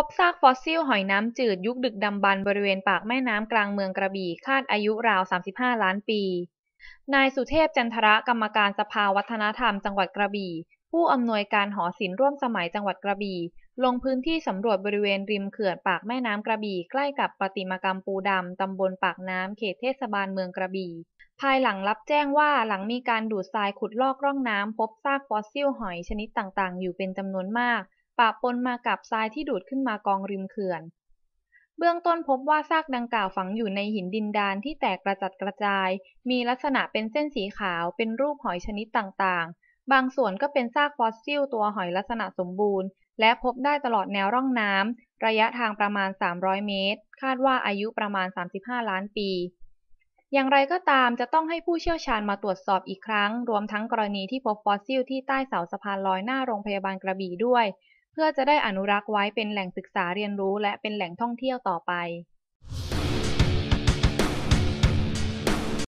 พบซากฟอสซิลหอยน้ำจืดยุคดึกดำบรรบริเวณปากแม่น้ำกลางเมืองกระบี่ คาดอายุราว 35 ล้านปี นายสุเทพจันทระกรรมการสภาวัฒนธรรมจังหวัดกระบี่ ผู้อำนวยการหอศิลป์ร่วมสมัยจังหวัดกระบี่ ลงพื้นที่สำรวจบริเวณริมเขื่อนปากแม่น้ำกระบี่ ใกล้กับประติมากรรมปูดำตำบลปากน้ำเขตเทศบาลเมืองกระบี่ภายหลังรับแจ้งว่าหลังมีการดูดทรายขุดลอกร่องน้ำพบซากฟอสซิลหอยชนิดต่างๆ อยู่เป็นจำนวนมากปะปนมากับทรายที่ดูดขึ้นมากองริมเขื่อน เบื้องต้นพบว่าซากดังกล่าวฝังอยู่ในหินดินดานที่แตกกระจัดกระจาย มีลักษณะเป็นเส้นสีขาวเป็นรูปหอยชนิดต่างๆ บางส่วนก็เป็นซากฟอสซิลตัวหอยลักษณะสมบูรณ์ และพบได้ตลอดแนวร่องน้ำระยะทางประมาณ 300 เมตร คาดว่าอายุประมาณ 35 ล้านปี อย่างไรก็ตามจะต้องให้ผู้เชี่ยวชาญมาตรวจสอบอีกครั้ง รวมทั้งกรณีที่พบฟอสซิลที่ใต้เสาสะพานลอยหน้าโรงพยาบาลกระบี่ด้วยเพื่อจะได้อนุรักษ์ไว้เป็นแหล่งศึกษาเรียนรู้และเป็นแหล่งท่องเที่ยวต่อไป